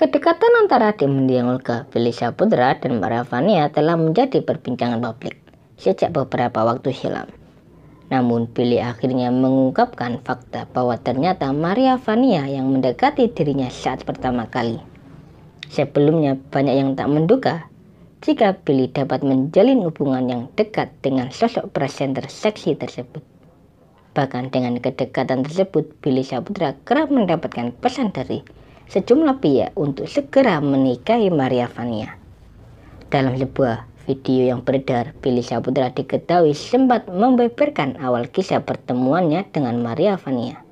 Kedekatan antara Tim Olga Felicia Putra, dan Maravania telah menjadi perbincangan publik sejak beberapa waktu silam. Namun, Billy akhirnya mengungkapkan fakta bahwa ternyata Maria Vania yang mendekati dirinya saat pertama kali. Sebelumnya, banyak yang tak menduga jika Billy dapat menjalin hubungan yang dekat dengan sosok presenter seksi tersebut. Bahkan dengan kedekatan tersebut, Billy Saputra kerap mendapatkan pesan dari sejumlah pihak untuk segera menikahi Maria Vania. Dalam sebuah video yang beredar, Billy Saputra diketahui sempat membeberkan awal kisah pertemuannya dengan Maria Vania.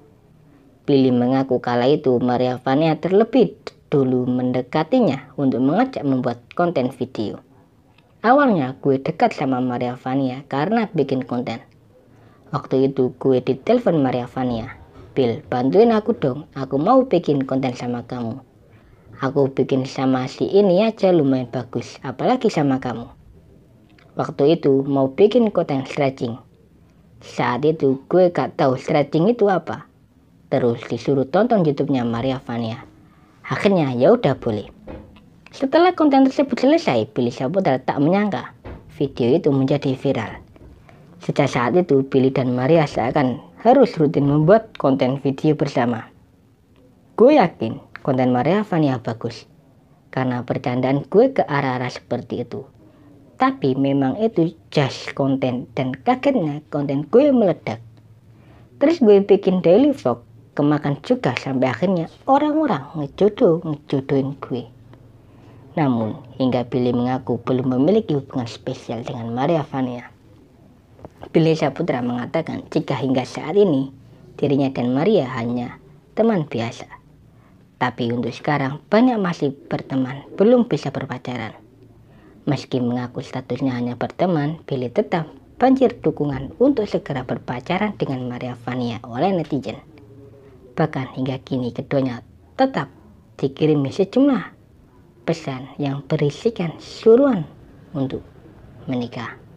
Billy mengaku kala itu Maria Vania terlebih dulu mendekatinya untuk mengajak membuat konten video. Awalnya gue dekat sama Maria Vania karena bikin konten. Waktu itu gue ditelepon Maria Vania Bill, bantuin aku dong. Aku mau bikin konten sama kamu. Aku bikin sama si ini aja lumayan bagus, apalagi sama kamu. Waktu itu mau bikin konten stretching. Saat itu gue gak tahu stretching itu apa. Terus disuruh tonton YouTube-nya Maria Vania. Akhirnya ya udah boleh. Setelah konten tersebut selesai, Billy Saputra tak menyangka video itu menjadi viral. Sejak saat itu, Billy dan Maria seakan harus rutin membuat konten video bersama. Gue yakin konten Maria Fania bagus, karena percandaan gue ke arah-arah seperti itu. Tapi memang itu just konten dan kagetnya konten gue meledak. Terus gue bikin daily vlog kemakan juga sampai akhirnya orang-orang ngejodoh ngejodohin gue. Namun hingga Billy mengaku belum memiliki hubungan spesial dengan Maria Fania. Billy Saputra mengatakan jika hingga saat ini dirinya dan Maria hanya teman biasa. Tapi untuk sekarang banyak masih berteman, belum bisa berpacaran. Meski mengaku statusnya hanya berteman, Billy tetap banjir dukungan untuk segera berpacaran dengan Maria Vania oleh netizen. Bahkan hingga kini keduanya tetap dikirimi sejumlah pesan yang berisikan suruhan untuk menikah.